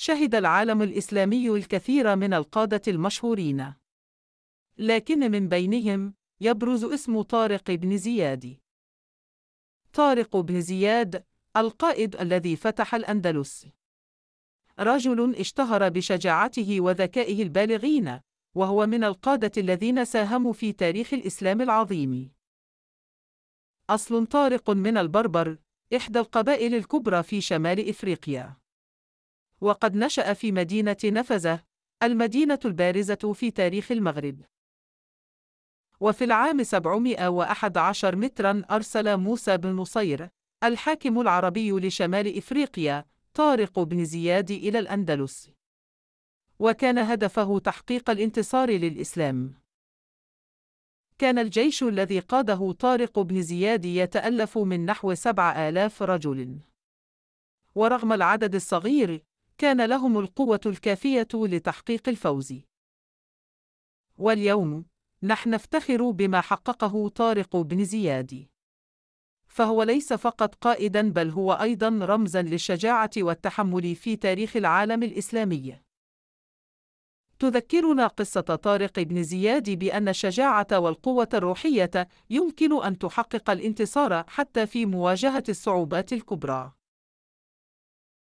شهد العالم الإسلامي الكثير من القادة المشهورين لكن من بينهم يبرز اسم طارق بن زياد طارق بن زياد القائد الذي فتح الأندلس رجل اشتهر بشجاعته وذكائه البالغين وهو من القادة الذين ساهموا في تاريخ الإسلام العظيم أصل طارق من البربر إحدى القبائل الكبرى في شمال إفريقيا وقد نشأ في مدينة نفزة، المدينة البارزة في تاريخ المغرب. وفي العام 711 مترا أرسل موسى بن نصير الحاكم العربي لشمال إفريقيا طارق بن زياد إلى الأندلس وكان هدفه تحقيق الانتصار للإسلام كان الجيش الذي قاده طارق بن زياد يتألف من نحو سبع آلاف رجل ورغم العدد الصغير كان لهم القوة الكافية لتحقيق الفوز. واليوم، نحن نفتخر بما حققه طارق بن زياد. فهو ليس فقط قائدا بل هو أيضا رمزا للشجاعة والتحمل في تاريخ العالم الإسلامي. تذكرنا قصة طارق بن زياد بأن الشجاعة والقوة الروحية يمكن أن تحقق الانتصار حتى في مواجهة الصعوبات الكبرى.